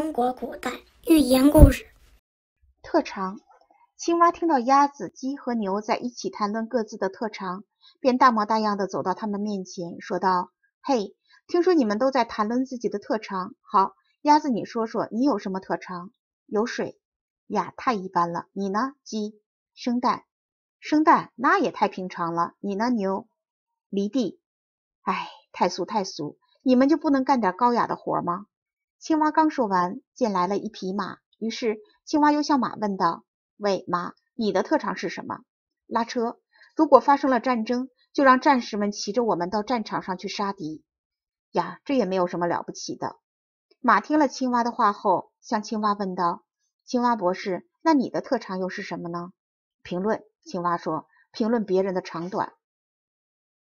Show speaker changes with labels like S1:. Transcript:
S1: 中国古代寓言故事特长。青蛙听到鸭子、鸡和牛在一起谈论各自的特长，便大模大样的走到他们面前，说道：“嘿，听说你们都在谈论自己的特长。好，鸭子，你说说你有什么特长？有水呀，太一般了。你呢？鸡生蛋，生蛋那也太平常了。你呢？牛犁地，哎，太俗太俗。你们就不能干点高雅的活吗？”青蛙刚说完，进来了一匹马。于是，青蛙又向马问道：“喂，马，你的特长是什么？拉车。如果发生了战争，就让战士们骑着我们到战场上去杀敌。呀，这也没有什么了不起的。”马听了青蛙的话后，向青蛙问道：“青蛙博士，那你的特长又是什么呢？”评论青蛙说：“评论别人的长短。”